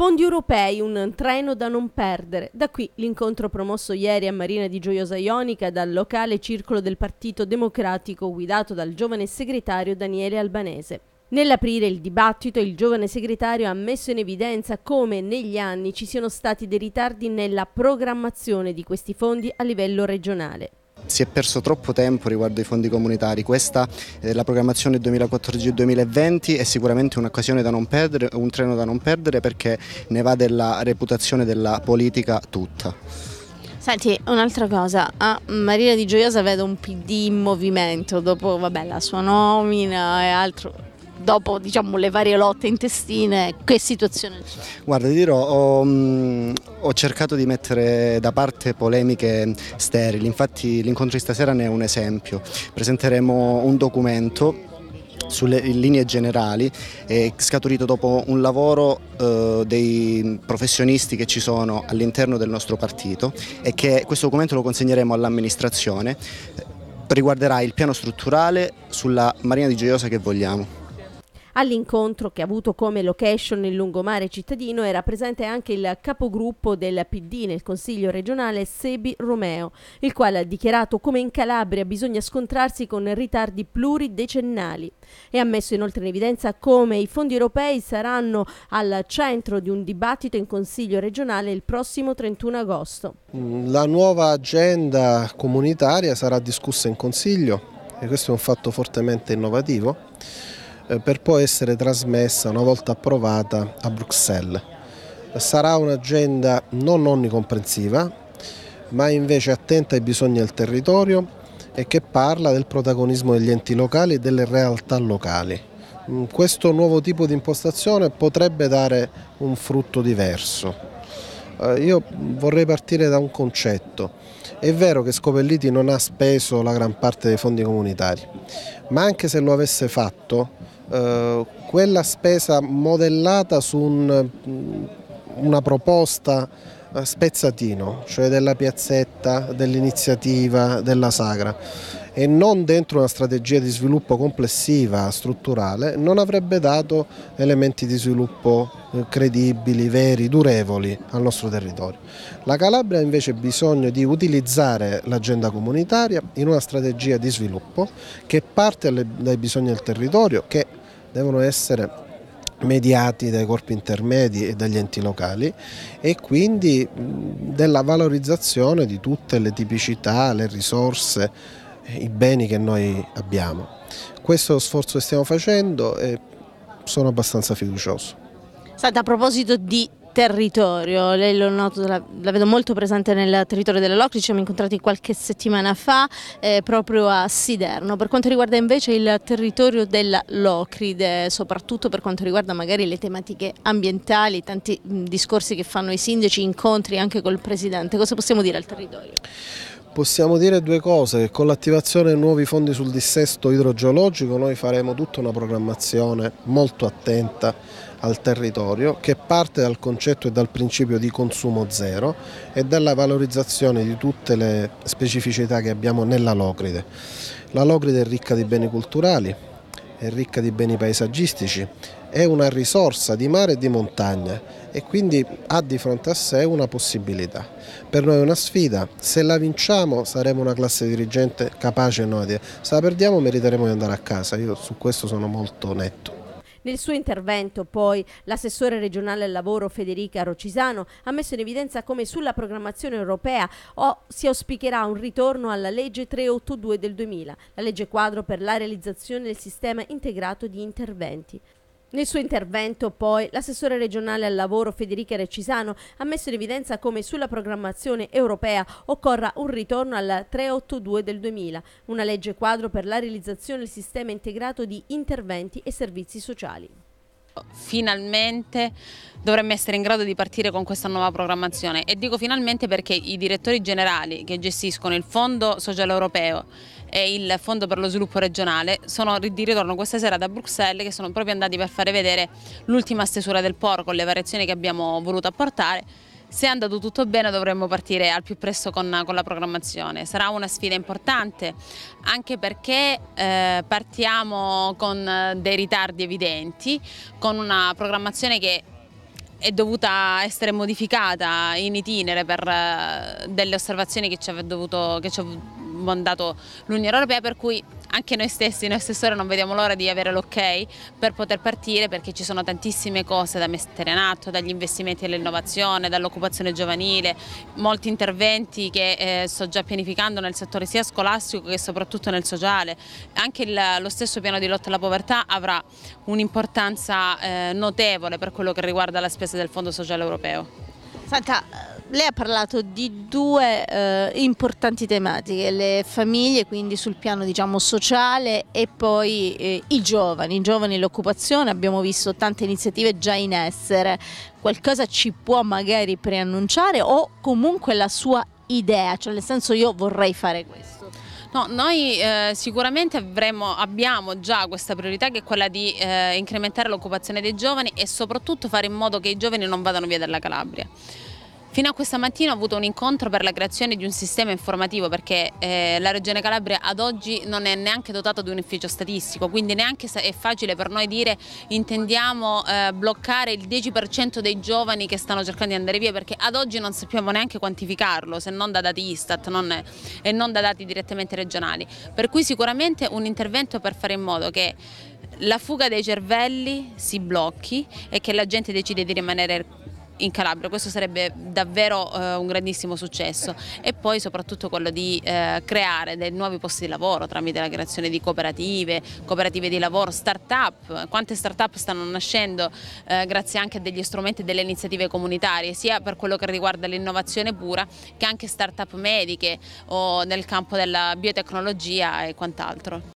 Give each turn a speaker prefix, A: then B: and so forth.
A: Fondi europei, un treno da non perdere. Da qui l'incontro promosso ieri a Marina di Gioiosa Ionica dal locale circolo del Partito Democratico guidato dal giovane segretario Daniele Albanese. Nell'aprire il dibattito il giovane segretario ha messo in evidenza come negli anni ci siano stati dei ritardi nella programmazione di questi fondi a livello regionale.
B: Si è perso troppo tempo riguardo ai fondi comunitari, questa eh, la programmazione 2014-2020 è sicuramente un'occasione da non perdere, un treno da non perdere perché ne va della reputazione della politica tutta.
A: Senti, un'altra cosa, a Marina di Gioiosa vedo un PD in movimento dopo vabbè, la sua nomina e altro dopo diciamo, le varie lotte intestine, che situazione c'è?
B: Guarda, ti dirò, ho, mm, ho, cercato di mettere da parte polemiche sterili, infatti l'incontro di stasera ne è un esempio. Presenteremo un documento sulle linee generali eh, scaturito dopo un lavoro eh, dei professionisti che ci sono all'interno del nostro partito e che questo documento lo consegneremo all'amministrazione riguarderà il piano strutturale sulla Marina di Gioiosa che vogliamo.
A: All'incontro che ha avuto come location il lungomare cittadino era presente anche il capogruppo del PD nel Consiglio regionale Sebi Romeo, il quale ha dichiarato come in Calabria bisogna scontrarsi con ritardi pluridecennali e ha messo inoltre in evidenza come i fondi europei saranno al centro di un dibattito in Consiglio regionale il prossimo 31 agosto.
C: Mm, la nuova agenda comunitaria sarà discussa in Consiglio e questo è un fatto fortemente innovativo eh, per poi essere trasmessa una volta approvata a Bruxelles. Sarà un'agenda non onnicomprensiva, ma invece attenta ai bisogni del territorio e che parla del protagonismo degli enti locali e delle realtà locali. Mm, questo nuovo tipo di impostazione potrebbe dare un frutto diverso. Eh, io vorrei partire da un concetto. È vero che Scopelliti non ha speso la gran parte dei fondi comunitari, ma anche se lo avesse fatto, eh, quella spesa modellata su un, mm, una proposta eh, spezzatino, cioè della piazzetta, dell'iniziativa, della sagra e non dentro una strategia di sviluppo complessiva, strutturale, non avrebbe dato elementi di sviluppo eh, credibili, veri, durevoli al nostro territorio. La Calabria ha invece bisogno di utilizzare l'agenda comunitaria in una strategia di sviluppo che parte dai bisogni del territorio che devono essere mediati dai corpi intermedi e dagli enti locali e quindi della valorizzazione di tutte le tipicità, le risorse i beni che noi abbiamo. Questo è lo sforzo che stiamo facendo e sono abbastanza fiducioso.
A: Senta, a proposito di territorio, lei lo noto, la, la, vedo molto presente nel territorio della Locri, ci siamo incontrati qualche settimana fa eh, proprio a Siderno. Per quanto riguarda invece il territorio della Locride, soprattutto per quanto riguarda magari le tematiche ambientali, tanti mh, discorsi che fanno i sindaci, incontri anche col Presidente, cosa possiamo dire al territorio?
C: possiamo dire due cose, che con l'attivazione dei nuovi fondi sul dissesto idrogeologico noi faremo tutta una programmazione molto attenta al territorio che parte dal concetto e dal principio di consumo zero e dalla valorizzazione di tutte le specificità che abbiamo nella Locride. La Locride è ricca di beni culturali, è ricca di beni paesaggistici, è una risorsa di mare e di montagna e quindi ha di fronte a sé una possibilità. Per noi è una sfida, se la vinciamo saremo una classe dirigente capace noi di... Se la perdiamo meriteremo di andare a casa, io su questo sono molto netto.
A: Nel suo intervento, poi, l'assessore regionale al lavoro Federica Rocisano ha messo in evidenza come sulla programmazione europea si auspicherà un ritorno alla legge 382 del 2000, la legge quadro per la realizzazione del sistema integrato di interventi. Nel suo intervento, poi, l'assessore regionale al lavoro Federica Recisano ha messo in evidenza come sulla programmazione europea occorra un ritorno alla 382 del 2000, una legge quadro per la realizzazione del sistema integrato di interventi e servizi sociali finalmente dovremmo essere
D: in grado di partire con questa nuova programmazione e dico finalmente perché i direttori generali che gestiscono il Fondo Sociale Europeo e il Fondo per lo Sviluppo Regionale sono di ritorno questa sera da Bruxelles che sono proprio andati per fare vedere l'ultima stesura del POR con le variazioni che abbiamo voluto apportare se è andato tutto bene dovremmo partire al più presto con, con la programmazione. Sarà una sfida importante anche perché eh, partiamo con eh, dei ritardi evidenti, con una programmazione che è dovuta essere modificata in itinere per eh, delle osservazioni che ci, ha mandato l'Unione Europea per cui anche noi stessi, noi stessori non vediamo l'ora di avere l'ok per poter partire perché ci sono tantissime cose da mettere in atto, dagli investimenti all'innovazione, dall'occupazione giovanile, molti interventi che eh, sto già pianificando nel settore sia scolastico che soprattutto nel sociale. Anche il, lo stesso piano di lotta alla povertà avrà un'importanza eh, notevole per quello che riguarda la spesa del Fondo Sociale Europeo.
A: Senta, lei ha parlato di due eh, importanti tematiche, le famiglie, quindi sul piano diciamo, sociale e poi eh, i giovani, i giovani e l'occupazione, abbiamo visto tante iniziative già in essere, qualcosa ci può magari preannunciare o comunque la sua idea, cioè nel senso io vorrei fare questo.
D: No, noi eh, sicuramente avremo, abbiamo già questa priorità che è quella di eh, incrementare l'occupazione dei giovani e soprattutto fare in modo che i giovani non vadano via dalla Calabria. Fino a questa mattina ho avuto un incontro per la creazione di un sistema informativo perché eh, la Regione Calabria ad oggi non è neanche dotata di un ufficio statistico, quindi neanche è facile per noi dire intendiamo eh, bloccare il 10% dei giovani che stanno cercando di andare via perché ad oggi non sappiamo neanche quantificarlo se non da dati Istat non, e non da dati direttamente regionali. Per cui sicuramente un intervento per fare in modo che la fuga dei cervelli si blocchi e che la gente decide di rimanere in Calabria, questo sarebbe davvero eh, un grandissimo successo e poi soprattutto quello di eh, creare dei nuovi posti di lavoro tramite la creazione di cooperative, cooperative di lavoro, start-up, quante start-up stanno nascendo eh, grazie anche a degli strumenti e delle iniziative comunitarie, sia per quello che riguarda l'innovazione pura che anche start-up mediche o nel campo della biotecnologia e quant'altro.